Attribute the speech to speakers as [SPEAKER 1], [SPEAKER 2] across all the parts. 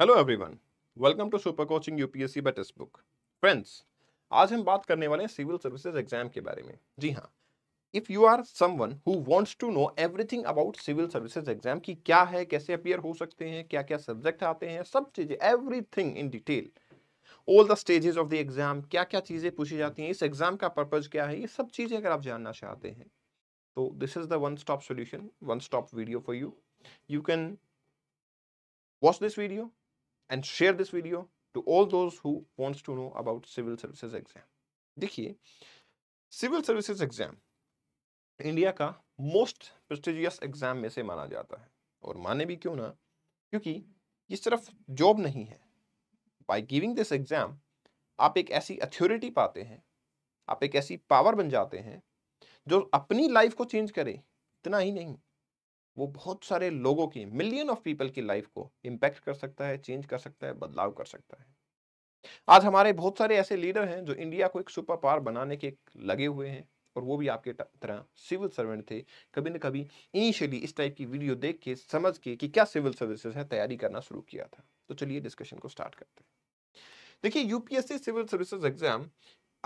[SPEAKER 1] Hello everyone welcome to super coaching UPSC by Testbook friends आज हम बात करने वाले हैं सिविल सर्विसेज एग्जाम के बारे में जी हाँ if you are someone who wants to know everything about civil services exam की क्या है कैसे अपियर हो सकते हैं क्या क्या सब्जेक्ट आते हैं सब चीज़ें every in detail all the stages of the exam क्या क्या चीज़ें पूछी जाती हैं इस एग्जाम का पर्पज़ क्या है ये सब चीज़ें अगर आप जानना चाहते हैं तो this is the one stop solution one stop video for you you can watch this video and share this video to all those who wants to know about civil services exam देखिए civil services exam India का most prestigious exam में से माना जाता है और माने भी क्यों ना क्योंकि ये सिर्फ जॉब नहीं है बाई गिविंग दिस एग्जाम आप एक ऐसी अथॉरिटी पाते हैं आप एक ऐसी पावर बन जाते हैं जो अपनी लाइफ को चेंज करे इतना ही नहीं वो बहुत सारे लोगों की मिलियन ऑफ पीपल की लाइफ को इम्पैक्ट कर सकता है चेंज कर सकता है बदलाव कर सकता है आज हमारे बहुत सारे ऐसे लीडर हैं जो इंडिया को एक सुपर पावर बनाने के लगे हुए हैं और वो भी आपके तरह सिविल सर्वेंट थे कभी ना कभी इनिशियली इस टाइप की वीडियो देख के समझ के कि क्या सिविल सर्विसेज है तैयारी करना शुरू किया था तो चलिए डिस्कशन को स्टार्ट करते हैं देखिए यूपीएससी सिविल सर्विसेज एग्जाम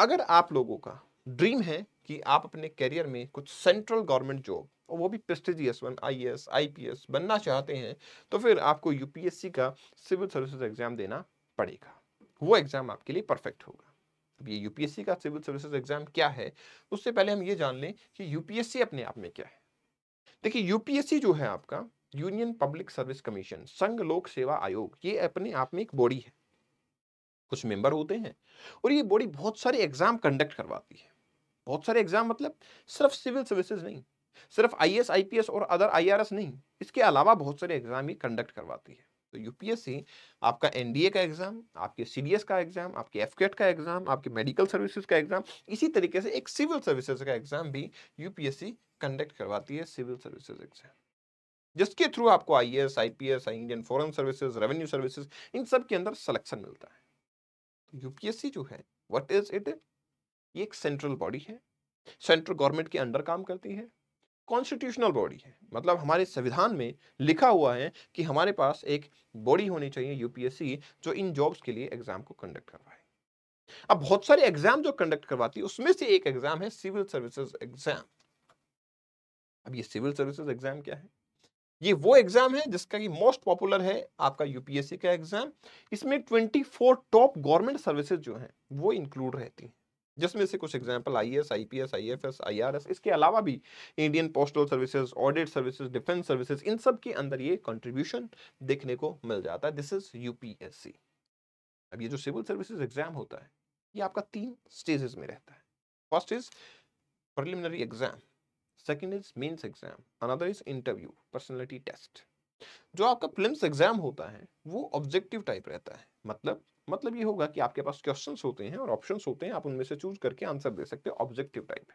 [SPEAKER 1] अगर आप लोगों का ड्रीम है कि आप अपने कैरियर में कुछ सेंट्रल गवर्नमेंट जॉब और वो भी प्रेस्टिजियस वन आईएएस आईपीएस बनना चाहते हैं तो फिर आपको यूपीएससी का सिविल सर्विसेज एग्जाम देना पड़ेगा वो एग्जाम आपके लिए परफेक्ट होगा अब ये यूपीएससी का सिविल सर्विसेज एग्जाम क्या है उससे पहले हम ये जान लें कि यूपीएससी अपने आप में क्या है देखिए यूपीएससी जो है आपका यूनियन पब्लिक सर्विस कमीशन संघ लोक सेवा आयोग ये अपने आप में एक बॉडी है कुछ मेंबर होते हैं और ये बॉडी बहुत सारे एग्जाम कंडक्ट करवाती है बहुत सारे एग्जाम मतलब सिर्फ सिविल सर्विसेज नहीं सिर्फ आईएएस आईपीएस और अदर आईआरएस नहीं इसके अलावा बहुत सारे एग्जाम ही कंडक्ट करवाती है तो यूपीएससी आपका एनडीए का एग्जाम आपके सीडीएस का एग्जाम आपके एफकेट का एग्जाम आपके मेडिकल सर्विसेज का एग्जाम इसी तरीके से एक सिविल सर्विसेज का एग्जाम भी यूपीएससी कंडक्ट करवाती है सिविल सर्विसेज एग्जाम जिसके थ्रू आपको I S I P S Indian foreign services revenue services इन सब के अंदर सिलेक्शन मिलता है यूपीएससी तो जो है वट इज इट ये एक सेंट्रल बॉडी है सेंट्रल गवर्नमेंट के अंडर काम करती है कॉन्स्टिट्यूशनल बॉडी है मतलब हमारे संविधान में लिखा हुआ है कि हमारे पास एक बॉडी होनी चाहिए यूपीएससी जो इन जॉब्स के लिए एग्जाम को कंडक्ट करवाए अब बहुत सारे एग्जाम जो कंडक्ट करवाती है उसमें से एक एग्जाम है सिविल सर्विसेज एग्जाम अब ये सिविल सर्विसेज एग्जाम क्या है ये वो एग्जाम है जिसका कि मोस्ट पॉपुलर है आपका यूपीएससी का एग्जाम इसमें 24 टॉप गवर्नमेंट सर्विसेज जो हैं वो इंक्लूड रहती हैं जिसमें से कुछ example I S I P S I F S I R S इसके अलावा भी Indian postal services audit services defence services इन सब के अंदर ये कंट्रीब्यूशन देखने को मिल जाता है दिस इज यूपीएससी अब ये जो सिविल सर्विसेज एग्जाम होता है ये आपका तीन स्टेजेस में रहता है first is preliminary exam second is mains exam another is interview personality test जो आपका प्रिलिम्स एग्जाम होता है वो ऑब्जेक्टिव टाइप रहता है मतलब मतलब ये होगा कि आपके पास क्वेश्चन होते हैं और ऑप्शन होते हैं आप उनमें से चूज करके आंसर दे सकते हैं objective type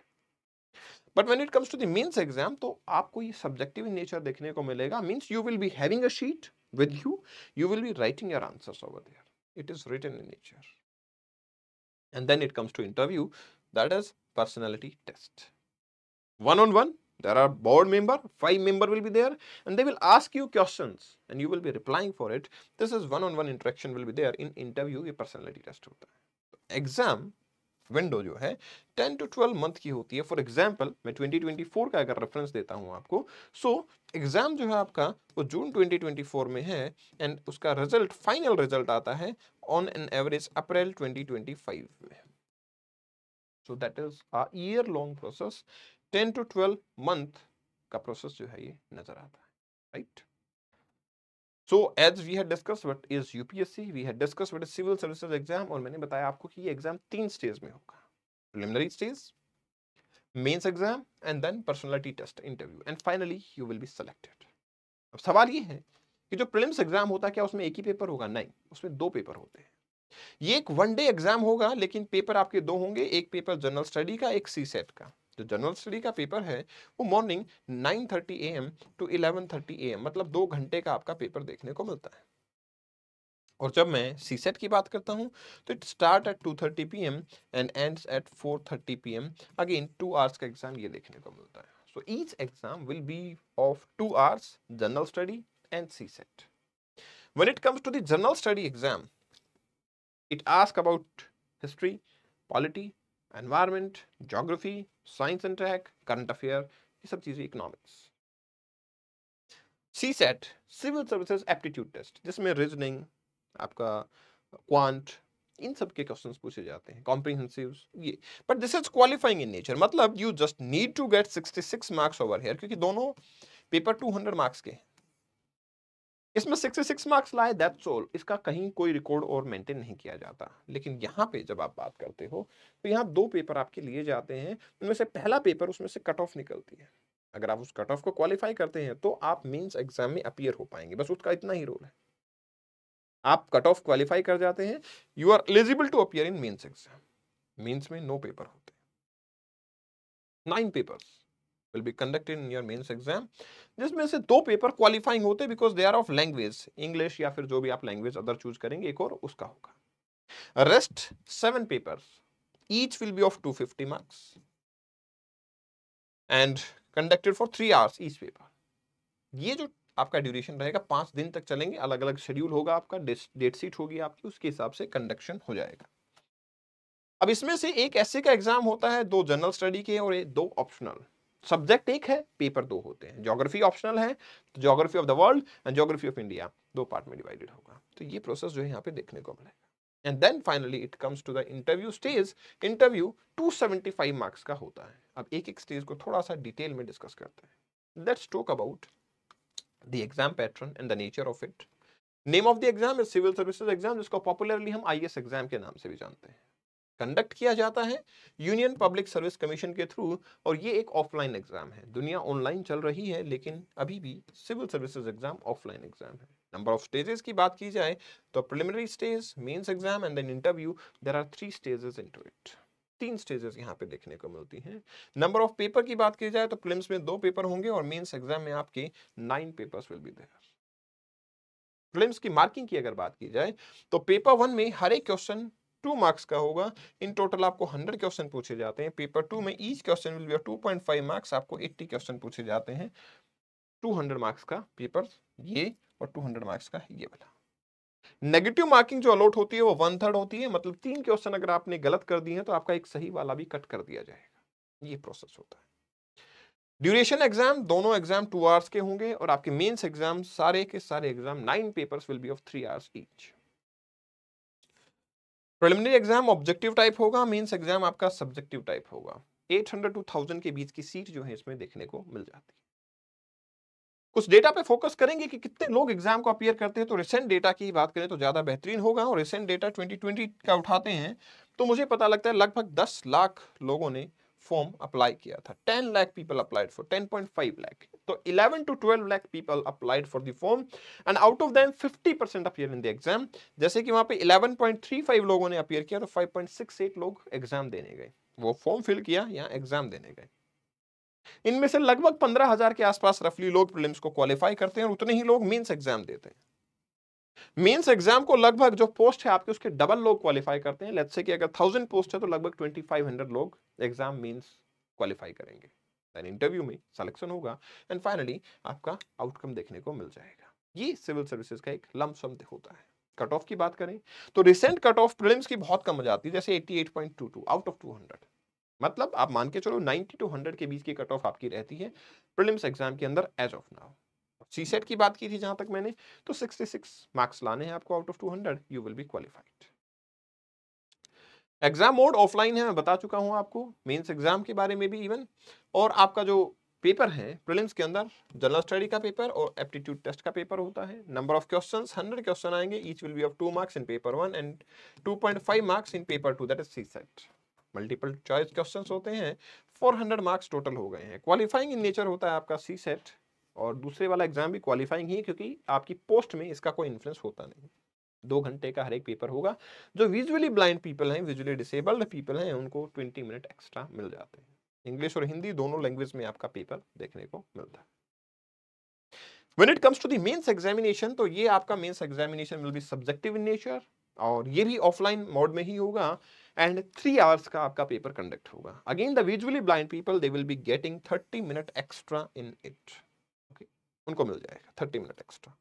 [SPEAKER 1] but when it comes to the mains exam तो आपको ये सब्जेक्टिव इन नेचर देखने को मिलेगा means you will be having a sheet with you you will be writing your answer over there it is written in nature and then it comes to interview that is personality test one on one there are board member five member will be there and they will ask you questions and you will be replying for it this is one on one interaction will be there in interview ye personality test होता है exam window जो है 10 to 12 month की होती है for example मैं 2024 का अगर रेफरेंस देता हूं आपको सो so, एग्जाम जो है आपका वो जून 2024 में है एंड उसका रिजल्ट फाइनल रिजल्ट आता है ऑन एन एवरेज अप्रैल 2025 में so that is a year long process ten to twelve month का प्रोसेस जो है ये नजर आता है right so as we had discuss what is UPSC we had discuss what is civil services exam और मैंने बताया आपको कि ये एग्जाम तीन स्टेज में होगा preliminary stage mains exam and then personality test interview and finally you will be selected अब सवाल ये है कि जो प्रिलिम्स एग्जाम होता है क्या उसमें एक ही पेपर होगा नहीं उसमें दो पेपर होते हैं ये एक वन डे एग्जाम होगा लेकिन पेपर आपके दो होंगे एक पेपर जनरल स्टडी का एक सी सेट का जो जनरल स्टडी का पेपर है वो morning 9:30 thirty A M to eleven thirty A M मतलब दो घंटे का आपका पेपर देखने को मिलता है और जब मैं सी सेट की बात करता हूँ तो it start at two thirty P M and ends at four thirty P M again two hours का एग्जाम ये देखने को मिलता है so each exam will be of two hours general study and C SAT when it comes to the general study exam it asks about history polity environment geography science and track current affair ये सब चीज़ें economics C SAT civil services aptitude test जिसमें reasoning आपका quant इन सब के question पूछे जाते हैं कॉम्प्रीहेंसिव ये but this is qualifying in nature मतलब you just need to get sixty six marks over here क्योंकि दोनों पेपर टू हंड्रेड मार्क्स के हैं इसमें सिक्स मार्क्स लाए दैट्स ऑल इसका कहीं कोई रिकॉर्ड और मेंटेन नहीं किया जाता लेकिन यहाँ पे जब आप बात करते हो तो यहाँ दो पेपर आपके लिए जाते हैं उनमें से पहला पेपर उसमें से कट ऑफ निकलती है अगर आप उस कट ऑफ को क्वालिफाई करते हैं तो आप मीन्स एग्जाम में अपियर हो पाएंगे बस उसका इतना ही रोल है आप कट ऑफ क्वालिफाई कर जाते हैं you are eligible to appear in mains exam means में नो पेपर होते हैं nine papers will be conducted in your mains exam जिसमें से दो पेपर क्वालिफाइंग होते हैं because they are of language English या फिर जो भी आप लैंग्वेज अदर चूज करेंगे एक और उसका होगा rest seven paper each will be of 250 marks and conducted for three hours each paper ये जो आपका ड्यूरेशन रहेगा पांच दिन तक चलेंगे अलग अलग शेड्यूल होगा आपका डेट सीट होगी आपकी उसके हिसाब से कंडक्शन हो जाएगा अब इसमें से एक ऐसे का एग्जाम होता है दो जनरल स्टडी के और एक दो ऑप्शनल सब्जेक्ट एक है पेपर दो होते हैं ज्योग्राफी ऑप्शनल है तो geography of the world and geography of India दो पार्ट में डिवाइडेड होगा तो ये प्रोसेस जो है यहाँ पे देखने को मिलेगा and then finally it comes to the interview stage interview 275 marks का होता है अब एक एक स्टेज को थोड़ा सा डिटेल में डिस्कस करते हैं let's talk about the exam pattern and the nature of it name of the exam is civil services exam जिसको पॉपुलरली हम आई एग्जाम के नाम से भी जानते हैं कंडक्ट किया जाता है यूनियन पब्लिक सर्विस कमीशन के थ्रू और ये एक ऑफलाइन एग्जाम है दुनिया ऑनलाइन चल रही है लेकिन अभी भी civil services exam offline exam है नंबर ऑफ स्टेजेस की बात की जाए तो preliminary stage mains exam and then interview there are three stages into it तीन स्टेजेस यहाँ पे देखने को मिलती हैं नंबर ऑफ पेपर की बात की जाए तो प्रिलिम्स में दो पेपर होंगे और मेंस एग्जाम में आपके nine papers will be there prelims की मार्किंग की अगर बात की जाए तो पेपर वन में हर एक क्वेश्चन टू मार्क्स का होगा इन टोटल आपको हंड्रेड क्वेश्चन पूछे जाते हैं पेपर टू में each question will be two point five marks आपको एट्टी क्वेश्चन पूछे जाते हैं टू हंड्रेड मार्क्स का पेपर ये और टू हंड्रेड मार्क्स का ये वाला नेगेटिव मार्किंग जो अलॉट होती है वो वन थर्ड होती है मतलब तीन क्वेश्चन अगर आपने गलत कर दिए हैं तो आपका एक सही वाला भी कट कर दिया जाएगा ये प्रोसेस होता है ड्यूरेशन एग्जाम दोनों एग्जाम टू आवर्स के होंगे और आपके मेंस एग्जाम सारे के सारे exam nine papers will be of three hours each preliminary exam objective type होगा मीन्स एग्जाम आपका सब्जेक्टिव टाइप होगा 800 टू 1000 के बीच की सीट जो है इसमें देखने को मिल जाती है कुछ डेटा पे फोकस करेंगे कि कितने लोग एग्जाम को अपियर करते हैं तो रिसेंट डेटा की बात करें तो ज़्यादा बेहतरीन होगा और रिसेंट डेटा 2020 का उठाते हैं तो मुझे पता लगता है लगभग 10 लाख लोगों ने फॉर्म अप्लाई किया था 10 lakh people applied for 10.5 lakh तो 11 to 12 lakh people applied for the form and out of them 50 percent appear in the exam जैसे कि वहां पे 11.35 लोगों ने अपियर किया तो 5.68 लोग एग्जाम देने गए वो फॉर्म फिल किया या एग्जाम देने गए इनमें से लगभग पंद्रह के आसपास रफली लोग प्रिलिम्स को क्वालिफाई करते हैं और उतने ही लोग मेंस एग्जाम देते हैं मेंस एग्जाम को लगभग जो पोस्ट है आपके उसके डबल लोग क्वालिफाई करते हैं लेट्स से कि अगर थाउजेंड पोस्ट है तो लगभग ट्वेंटी फाइव हंड्रेड लोग एग्जाम मेंस क्वालिफाई करेंगे इंटरव्यू में सिलेक्शन होगा एंड फाइनली आपका आउटकम देखने को मिल जाएगा ये सिविल सर्विसेज का एक लमसम होता है कट ऑफ की बात करें तो रिसेंट कट ऑफ प्रिलिम्स की बहुत कम हो जाती है जैसे 88.22 आउट ऑफ 200 मतलब आप मान के चलो 90 टू 100 के बीच की कट ऑफ आपकी रहती है प्रिलिम्स एग्जाम के अंदर as of now C SAT की बात की थी जहां तक मैंने तो 66 मार्क्स लाने हैं आपको out of 200 you will be qualified exam mode offline है मैं बता चुका हूं आपको मेंस एग्जाम के बारे में भी इवन और आपका जो पेपर है प्रिलिम्स के अंदर जनरल स्टडी का पेपर और एप्टीट्यूड टेस्ट का पेपर होता है number of question hundred question आएंगे each will be of two marks in paper one and two point five marks in paper two that is C SAT multiple choice question होते हैं four hundred marks total हो गए हैं qualifying in nature होता है आपका सी set और दूसरे वाला एग्जाम भी क्वालिफाइंग ही है क्योंकि आपकी पोस्ट में इसका कोई इन्फ्लुएंस होता नहीं दो घंटे का हर एक पेपर होगा जो विजुअली ब्लाइंड पीपल हैं विजुअली डिसेबल्ड पीपल हैं उनको ट्वेंटी मिनट एक्स्ट्रा मिल जाते हैं इंग्लिश और हिंदी दोनों लैंग्वेज में आपका पेपर देखने को मिलता है When it comes to the mains examination, तो ये आपका mains examination will be subjective in nature और ये भी offline mode में ही होगा and थ्री hours का आपका paper conduct होगा Again the visually blind people they will be getting thirty minute extra in it. उनको मिल जाएगा थर्टी मिनट एक्स्ट्रा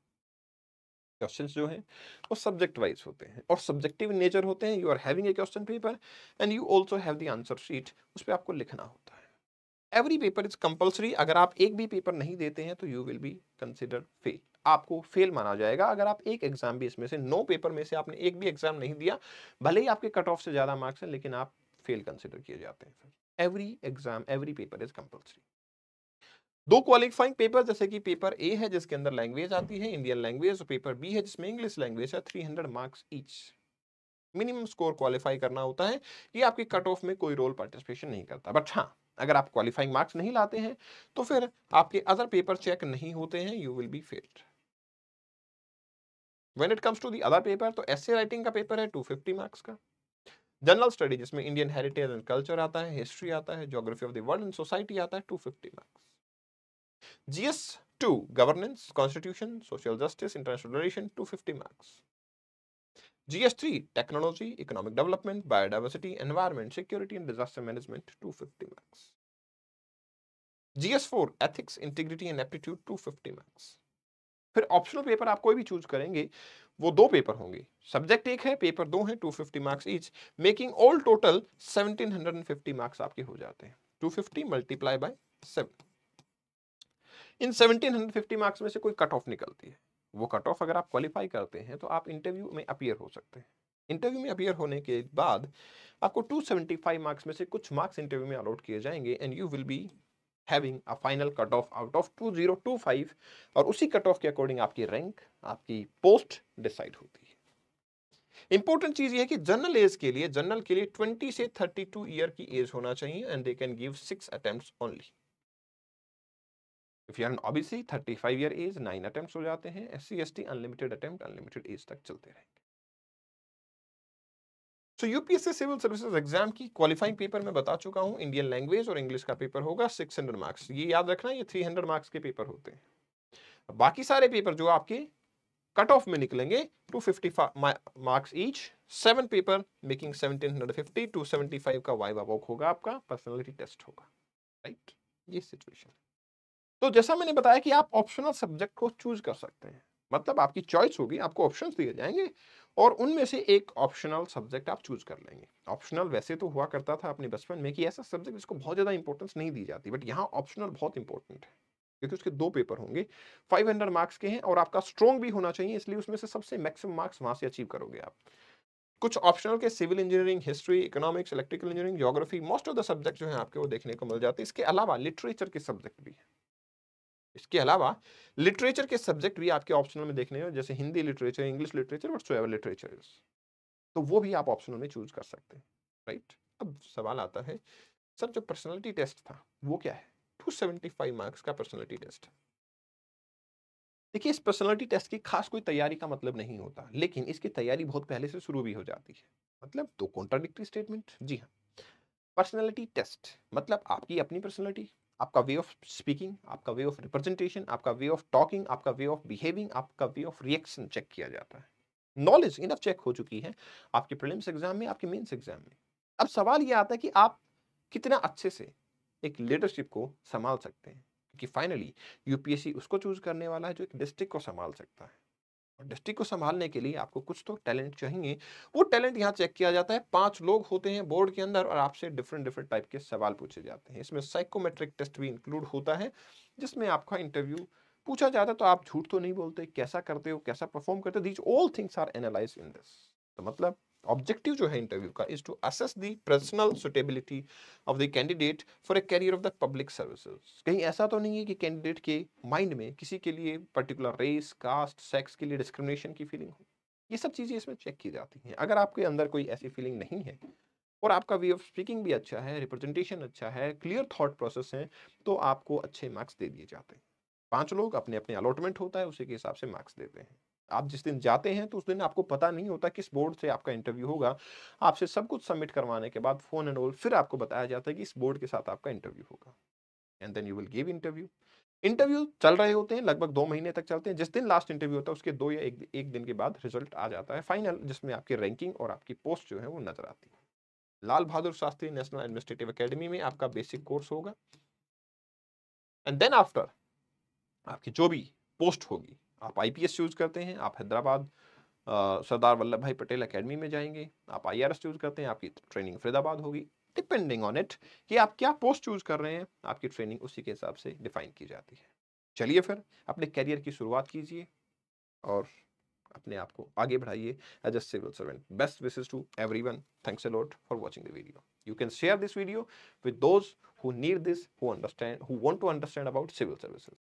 [SPEAKER 1] क्वेश्चंस जो हैं वो सब्जेक्ट वाइज होते हैं और सब्जेक्टिव नेचर होते हैं you are having a question paper and you also have the answer sheet उस पर आपको लिखना होता है एवरी पेपर इज कंपल्सरी अगर आप एक भी पेपर नहीं देते हैं तो you will be consider fail आपको फेल माना जाएगा अगर आप एक एग्जाम भी इसमें से नो पेपर में से आपने एक भी एग्जाम नहीं दिया भले ही आपके कट ऑफ से ज़्यादा मार्क्स हैं लेकिन आप फेल कंसिडर किए जाते हैं every exam every paper is compulsory दो क्वालिफाइंग पेपर जैसे कि पेपर ए है जिसके अंदर लैंग्वेज आती है इंडियन लैंग्वेज और पेपर बी है जिसमें इंग्लिश लैंग्वेज है three hundred marks each minimum score qualify करना होता है ये आपके कट ऑफ में कोई रोल पार्टिसिपेशन नहीं करता बट हाँ अगर आप क्वालिफाइंग मार्क्स नहीं लाते हैं तो फिर आपके अदर पेपर चेक नहीं होते हैं you will be failed when it comes to the other paper तो एस राइटिंग का पेपर है 250 मार्क्स का जनरल स्टडी जिसमें इंडियन हेरिटेज एंड कल्चर आता है हिस्ट्री आता है geography of the world and society आता है 250 marks GS2 Governance, Constitution, Social Justice, International Relations 250 marks. GS3 Technology, Economic Development, Biodiversity, Environment, Security and Disaster Management 250 marks. GS4 Ethics, Integrity and Aptitude 250 marks. फिर optional paper आप कोई भी choose करेंगे वो दो paper होंगे सब्जेक्ट एक है पेपर दो है 250 marks each making all total 1750 marks आपके हो जाते हैं 250 मल्टीप्लाई बाय 7 इन 1750 मार्क्स में से कोई कट ऑफ निकलती है वो कट ऑफ अगर आप क्वालिफाई करते हैं तो आप इंटरव्यू में अपियर हो सकते हैं इंटरव्यू में अपियर होने के बाद आपको 275 मार्क्स में से कुछ मार्क्स इंटरव्यू में अलॉट किए जाएंगे and you will be having a final cut off out of 2025 और उसी कट ऑफ के अकॉर्डिंग आपकी रैंक आपकी पोस्ट डिसाइड होती है इंपॉर्टेंट चीज ये है कि जनरल एज के लिए जनरल के लिए 20 से 32 ईयर की एज होना चाहिए and they can give six attempts only if you an OBC 35 year age nine attempt हो जाते हैं S C S T unlimited attempt unlimited age तक चलते रहेंगे so UPSC civil services exam की क्वालिफाइंग पेपर मैं बता चुका हूं इंडियन लैंग्वेज और इंग्लिश का पेपर होगा 600 मार्क्स ये याद रखना ये 300 मार्क्स के पेपर होते हैं बाकी सारे पेपर जो आपके कट ऑफ में निकलेंगे 255 marks each seven paper making 1750 275 का वाइवा वॉक होगा आपका पर्सनालिटी टेस्ट होगा राइट right? ये सिचुएशन है तो जैसा मैंने बताया कि आप ऑप्शनल सब्जेक्ट को चूज कर सकते हैं मतलब आपकी चॉइस होगी आपको ऑप्शंस दिए जाएंगे और उनमें से एक ऑप्शनल सब्जेक्ट आप चूज कर लेंगे ऑप्शनल वैसे तो हुआ करता था अपने बचपन में कि ऐसा सब्जेक्ट जिसको बहुत ज़्यादा इंपॉर्टेंस नहीं दी जाती बट यहाँ ऑप्शनल बहुत इंपॉर्टेंट है क्योंकि उसके दो पेपर होंगे 500 मार्क्स के हैं और आपका स्ट्रॉन्ग भी होना चाहिए इसलिए उसमें से सबसे मैक्सिमम मार्क्स वहाँ से अचीव करोगे आप कुछ ऑप्शनल के civil engineering history economics electrical engineering geography most of the subject जो है आपके वो देखने को मिल जाते हैं इसके अलावा लिटरेचर के सब्जेक्ट भी हैं इसके अलावा लिटरेचर के सब्जेक्ट भी आपके ऑप्शनल में देखने हैं जैसे Hindi literature English literature whatsoever literature तो वो भी आप ऑप्शनल में चूज कर सकते हैं राइट अब सवाल आता है सर जो पर्सनैलिटी टेस्ट था वो क्या है टू मार्क्स का पर्सनैलिटी टेस्ट देखिए इस पर्सनैलिटी टेस्ट की खास कोई तैयारी का मतलब नहीं होता लेकिन इसकी तैयारी बहुत पहले से शुरू भी हो जाती है मतलब दो कॉन्ट्राडिक्टी स्टेटमेंट जी हाँ पर्सनैलिटी टेस्ट मतलब आपकी अपनी पर्सनैलिटी आपका वे ऑफ स्पीकिंग आपका वे ऑफ रिप्रेजेंटेशन आपका वे ऑफ टॉकिंग आपका वे ऑफ बिहेविंग आपका वे ऑफ रिएक्शन चेक किया जाता है नॉलेज इनफ चेक हो चुकी है आपके प्रिलिम्स एग्जाम में आपके मेन्स एग्जाम में अब सवाल ये आता है कि आप कितना अच्छे से एक लीडरशिप को संभाल सकते हैं क्योंकि फाइनली यूपीएससी उसको चूज करने वाला है जो एक डिस्ट्रिक्ट को संभाल सकता है डिस्ट्रिक्ट को संभालने के लिए आपको कुछ तो टैलेंट चाहिए वो टैलेंट यहाँ चेक किया जाता है पांच लोग होते हैं बोर्ड के अंदर और आपसे डिफरेंट डिफरेंट टाइप के सवाल पूछे जाते हैं इसमें साइकोमेट्रिक टेस्ट भी इंक्लूड होता है जिसमें आपका इंटरव्यू पूछा जाता है तो आप झूठ तो नहीं बोलते कैसा करते हो कैसा परफॉर्म करते हो these all things are analyse in this तो मतलब ऑब्जेक्टिव जो है इंटरव्यू का is to assess the personal suitability of the candidate for a career of the public services कहीं ऐसा तो नहीं है कि कैंडिडेट के माइंड में किसी के लिए पर्टिकुलर रेस कास्ट सेक्स के लिए डिस्क्रिमिनेशन की फीलिंग हो ये सब चीज़ें इसमें चेक की जाती हैं अगर आपके अंदर कोई ऐसी फीलिंग नहीं है और आपका वे ऑफ स्पीकिंग भी अच्छा है रिप्रेजेंटेशन अच्छा है क्लियर थॉट प्रोसेस है तो आपको अच्छे मार्क्स दे दिए जाते हैं पांच लोग अपने अपने अलॉटमेंट होता है उसी के हिसाब से मार्क्स देते हैं आप जिस दिन जाते हैं तो उस दिन आपको पता नहीं होता किस बोर्ड से आपका इंटरव्यू होगा आपसे सब कुछ सबमिट करवाने के बाद फ़ोन एंड ऑल फिर आपको बताया जाता है कि इस बोर्ड के साथ आपका इंटरव्यू होगा and then you will give interview interview चल रहे होते हैं लगभग दो महीने तक चलते हैं जिस दिन लास्ट इंटरव्यू होता है उसके दो या एक, एक दिन के बाद रिजल्ट आ जाता है फाइनल जिसमें आपकी रैंकिंग और आपकी पोस्ट जो है वो नजर आती है Lal Bahadur Shastri national administrative academy में आपका बेसिक कोर्स होगा एंड देन आफ्टर आपकी जो भी पोस्ट होगी आप आई चूज करते हैं आप हैदराबाद सरदार वल्लभ भाई पटेल अकेडमी में जाएंगे आप आई चूज करते हैं आपकी ट्रेनिंग फरीदाबाद होगी डिपेंडिंग ऑन इट कि आप क्या पोस्ट चूज कर रहे हैं आपकी ट्रेनिंग उसी के हिसाब से डिफाइन की जाती है चलिए फिर अपने कैरियर की शुरुआत कीजिए और अपने आप को आगे बढ़ाइए as a civil servant best wishes to everyone thanks a lot for watching the video you can share this video with those who need this who understand who want to understand about civil services